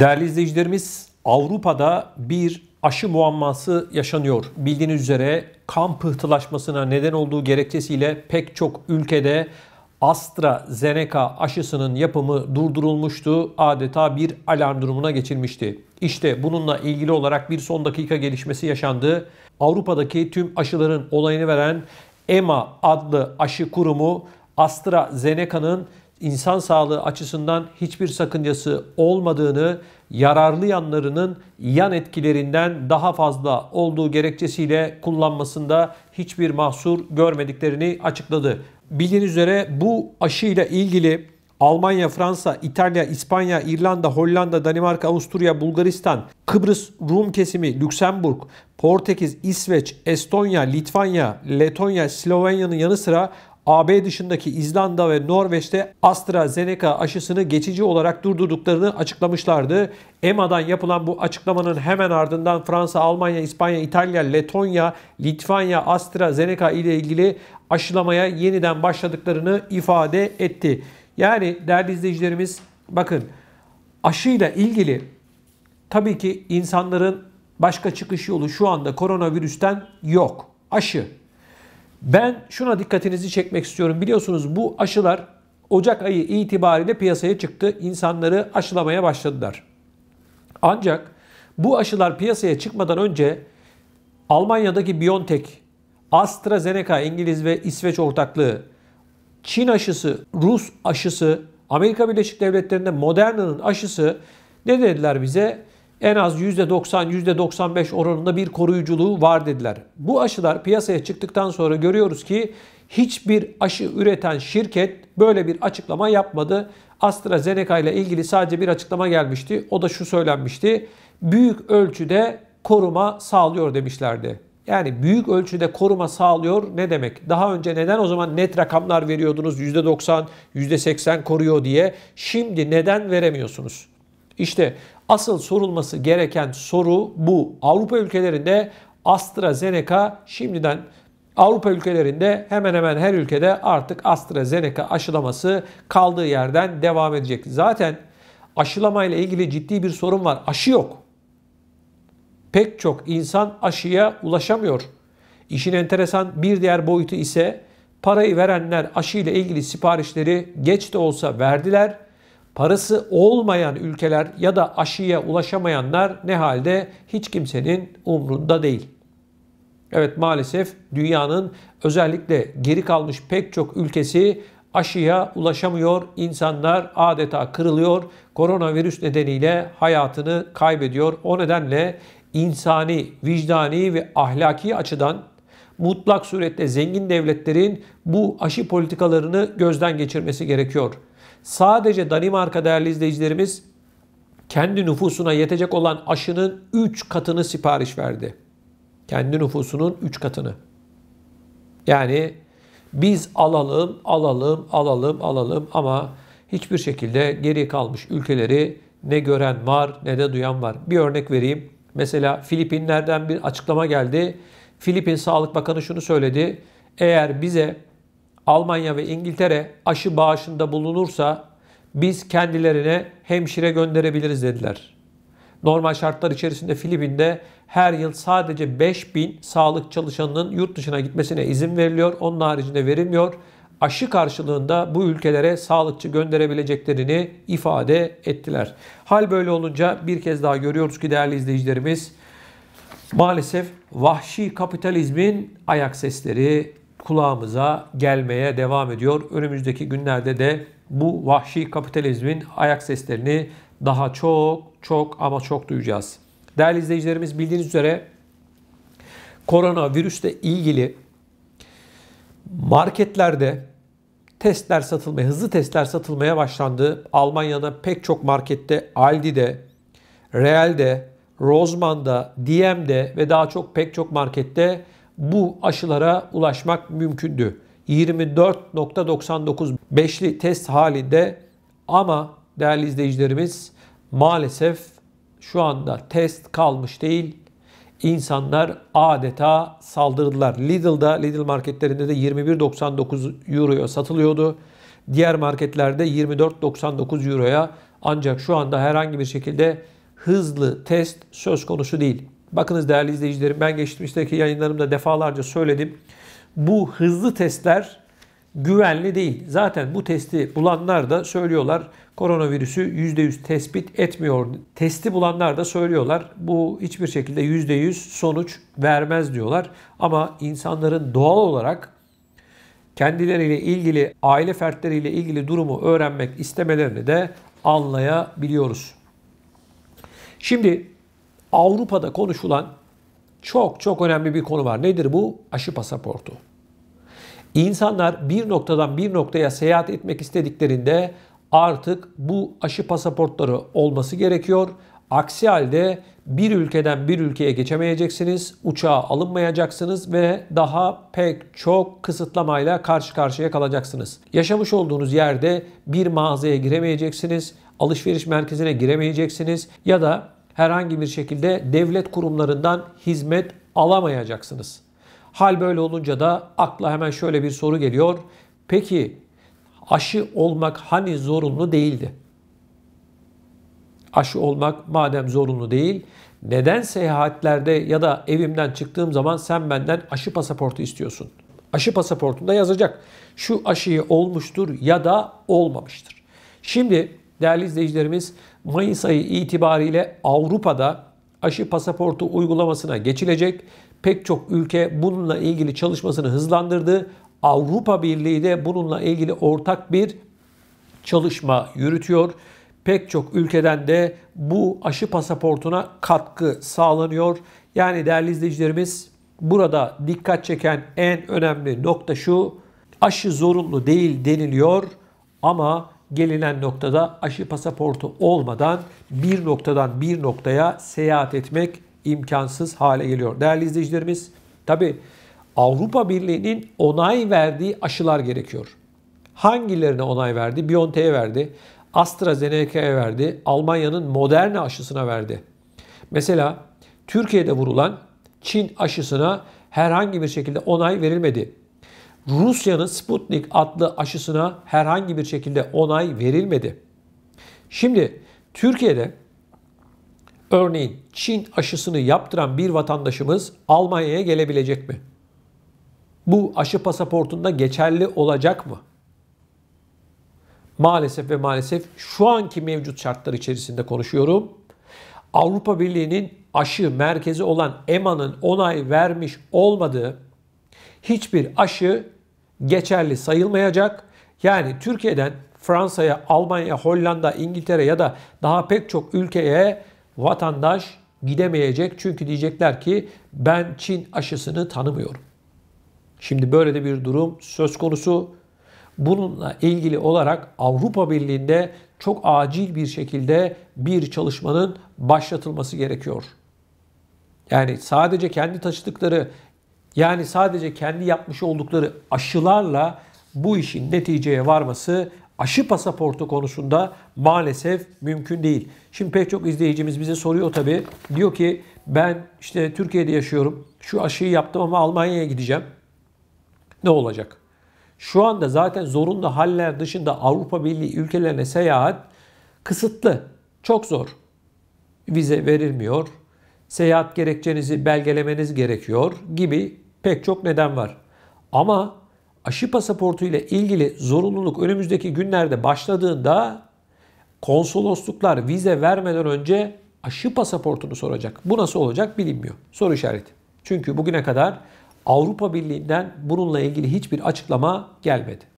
Değerli izleyicilerimiz Avrupa'da bir aşı muamması yaşanıyor. Bildiğiniz üzere kan pıhtılaşmasına neden olduğu gerekçesiyle pek çok ülkede AstraZeneca aşısının yapımı durdurulmuştu. Adeta bir alarm durumuna geçilmişti. İşte bununla ilgili olarak bir son dakika gelişmesi yaşandı. Avrupa'daki tüm aşıların olayını veren EMA adlı aşı kurumu AstraZeneca'nın insan sağlığı açısından hiçbir sakıncası olmadığını, yararlı yanlarının yan etkilerinden daha fazla olduğu gerekçesiyle kullanmasında hiçbir mahsur görmediklerini açıkladı. Bildiğiniz üzere bu aşıyla ilgili Almanya, Fransa, İtalya, İspanya, İrlanda, Hollanda, Danimarka, Avusturya, Bulgaristan, Kıbrıs, Rum kesimi, Lüksemburg, Portekiz, İsveç, Estonya, Litvanya, Letonya, Slovenya'nın yanı sıra AB dışındaki İzlanda ve Norveç'te AstraZeneca aşısını geçici olarak durdurduklarını açıklamışlardı. EMA'dan yapılan bu açıklamanın hemen ardından Fransa, Almanya, İspanya, İtalya, Letonya, Litvanya AstraZeneca ile ilgili aşılamaya yeniden başladıklarını ifade etti. Yani değerli izleyicilerimiz bakın aşıyla ilgili tabii ki insanların başka çıkış yolu şu anda koronavirüsten yok. Aşı ben şuna dikkatinizi çekmek istiyorum. Biliyorsunuz bu aşılar Ocak ayı itibariyle piyasaya çıktı. İnsanları aşılamaya başladılar. Ancak bu aşılar piyasaya çıkmadan önce Almanya'daki BioNTech, AstraZeneca İngiliz ve İsveç ortaklığı, Çin aşısı, Rus aşısı, Amerika Birleşik Devletleri'nde Moderna'nın aşısı ne dediler bize? en az %90, %95 oranında bir koruyuculuğu var dediler. Bu aşılar piyasaya çıktıktan sonra görüyoruz ki hiçbir aşı üreten şirket böyle bir açıklama yapmadı. AstraZeneca ile ilgili sadece bir açıklama gelmişti. O da şu söylenmişti. Büyük ölçüde koruma sağlıyor demişlerdi. Yani büyük ölçüde koruma sağlıyor ne demek? Daha önce neden o zaman net rakamlar veriyordunuz %90, %80 koruyor diye? Şimdi neden veremiyorsunuz? İşte Asıl sorulması gereken soru bu. Avrupa ülkelerinde AstraZeneca şimdiden Avrupa ülkelerinde hemen hemen her ülkede artık AstraZeneca aşılaması kaldığı yerden devam edecek. Zaten aşılamayla ilgili ciddi bir sorun var. Aşı yok. Pek çok insan aşıya ulaşamıyor. İşin enteresan bir diğer boyutu ise parayı verenler aşıyla ilgili siparişleri geç de olsa verdiler parası olmayan ülkeler ya da aşıya ulaşamayanlar ne halde hiç kimsenin umrunda değil. Evet maalesef dünyanın özellikle geri kalmış pek çok ülkesi aşıya ulaşamıyor. İnsanlar adeta kırılıyor. Koronavirüs nedeniyle hayatını kaybediyor. O nedenle insani, vicdani ve ahlaki açıdan mutlak surette zengin devletlerin bu aşı politikalarını gözden geçirmesi gerekiyor sadece Danimarka değerli izleyicilerimiz kendi nüfusuna yetecek olan aşının 3 katını sipariş verdi. Kendi nüfusunun 3 katını. Yani biz alalım, alalım, alalım, alalım ama hiçbir şekilde geri kalmış ülkeleri ne gören var ne de duyan var. Bir örnek vereyim. Mesela Filipinler'den bir açıklama geldi. Filipin Sağlık Bakanı şunu söyledi. Eğer bize Almanya ve İngiltere aşı bağışında bulunursa biz kendilerine hemşire gönderebiliriz dediler. Normal şartlar içerisinde Filipin'de her yıl sadece 5000 sağlık çalışanının yurt dışına gitmesine izin veriliyor. Onun haricinde verilmiyor. Aşı karşılığında bu ülkelere sağlıkçı gönderebileceklerini ifade ettiler. Hal böyle olunca bir kez daha görüyoruz ki değerli izleyicilerimiz maalesef vahşi kapitalizmin ayak sesleri kulağımıza gelmeye devam ediyor. Önümüzdeki günlerde de bu vahşi kapitalizmin ayak seslerini daha çok çok ama çok duyacağız. Değerli izleyicilerimiz bildiğiniz üzere koronavirüsle ilgili marketlerde testler satılmaya, hızlı testler satılmaya başlandı. Almanya'da pek çok markette Aldi'de, Real'de, Rossmann'da, DM'de ve daha çok pek çok markette bu aşılara ulaşmak mümkündü. 24.99 beşli test halinde ama değerli izleyicilerimiz maalesef şu anda test kalmış değil. İnsanlar adeta saldırdılar. Lidl'da, Lidl marketlerinde de 21.99 euroya satılıyordu. Diğer marketlerde 24.99 euroya ancak şu anda herhangi bir şekilde hızlı test söz konusu değil. Bakınız değerli izleyicilerim ben geçmişteki yayınlarımda defalarca söyledim. Bu hızlı testler güvenli değil. Zaten bu testi bulanlar da söylüyorlar koronavirüsü %100 tespit etmiyor. Testi bulanlar da söylüyorlar bu hiçbir şekilde %100 sonuç vermez diyorlar. Ama insanların doğal olarak kendileriyle ilgili, aile fertleriyle ilgili durumu öğrenmek istemelerini de anlayabiliyoruz. Şimdi Avrupa'da konuşulan çok çok önemli bir konu var. Nedir bu? Aşı pasaportu. İnsanlar bir noktadan bir noktaya seyahat etmek istediklerinde artık bu aşı pasaportları olması gerekiyor. Aksi halde bir ülkeden bir ülkeye geçemeyeceksiniz, uçağa alınmayacaksınız ve daha pek çok kısıtlamayla karşı karşıya kalacaksınız. Yaşamış olduğunuz yerde bir mağazaya giremeyeceksiniz, alışveriş merkezine giremeyeceksiniz ya da herhangi bir şekilde devlet kurumlarından hizmet alamayacaksınız. Hal böyle olunca da akla hemen şöyle bir soru geliyor. Peki aşı olmak hani zorunlu değildi? Aşı olmak madem zorunlu değil, neden seyahatlerde ya da evimden çıktığım zaman sen benden aşı pasaportu istiyorsun? Aşı pasaportunda yazacak. Şu aşıyı olmuştur ya da olmamıştır. Şimdi değerli izleyicilerimiz Mayıs ayı itibariyle Avrupa'da aşı pasaportu uygulamasına geçilecek. Pek çok ülke bununla ilgili çalışmasını hızlandırdı. Avrupa Birliği de bununla ilgili ortak bir çalışma yürütüyor. Pek çok ülkeden de bu aşı pasaportuna katkı sağlanıyor. Yani değerli izleyicilerimiz burada dikkat çeken en önemli nokta şu. Aşı zorunlu değil deniliyor ama gelinen noktada aşı pasaportu olmadan bir noktadan bir noktaya seyahat etmek imkansız hale geliyor. Değerli izleyicilerimiz tabi Avrupa Birliği'nin onay verdiği aşılar gerekiyor. Hangilerine onay verdi? BioNTech'e verdi, AstraZeneca'ya verdi, Almanya'nın Moderna aşısına verdi. Mesela Türkiye'de vurulan Çin aşısına herhangi bir şekilde onay verilmedi. Rusya'nın Sputnik adlı aşısına herhangi bir şekilde onay verilmedi. Şimdi Türkiye'de örneğin Çin aşısını yaptıran bir vatandaşımız Almanya'ya gelebilecek mi? Bu aşı pasaportunda geçerli olacak mı? Maalesef ve maalesef şu anki mevcut şartlar içerisinde konuşuyorum. Avrupa Birliği'nin aşı merkezi olan EMA'nın onay vermiş olmadığı hiçbir aşı geçerli sayılmayacak. Yani Türkiye'den Fransa'ya, Almanya, Hollanda, İngiltere ya da daha pek çok ülkeye vatandaş gidemeyecek. Çünkü diyecekler ki ben Çin aşısını tanımıyorum. Şimdi böyle de bir durum söz konusu. Bununla ilgili olarak Avrupa Birliği'nde çok acil bir şekilde bir çalışmanın başlatılması gerekiyor. Yani sadece kendi taşıdıkları yani sadece kendi yapmış oldukları aşılarla bu işin neticeye varması aşı pasaportu konusunda maalesef mümkün değil. Şimdi pek çok izleyicimiz bize soruyor tabi, Diyor ki ben işte Türkiye'de yaşıyorum. Şu aşıyı yaptım ama Almanya'ya gideceğim. Ne olacak? Şu anda zaten zorunlu haller dışında Avrupa Birliği ülkelerine seyahat kısıtlı. Çok zor. Vize verilmiyor. Seyahat gerekçenizi belgelemeniz gerekiyor gibi pek çok neden var. Ama aşı pasaportu ile ilgili zorunluluk önümüzdeki günlerde başladığında konsolosluklar vize vermeden önce aşı pasaportunu soracak. Bu nasıl olacak bilinmiyor. Soru işareti. Çünkü bugüne kadar Avrupa Birliği'nden bununla ilgili hiçbir açıklama gelmedi.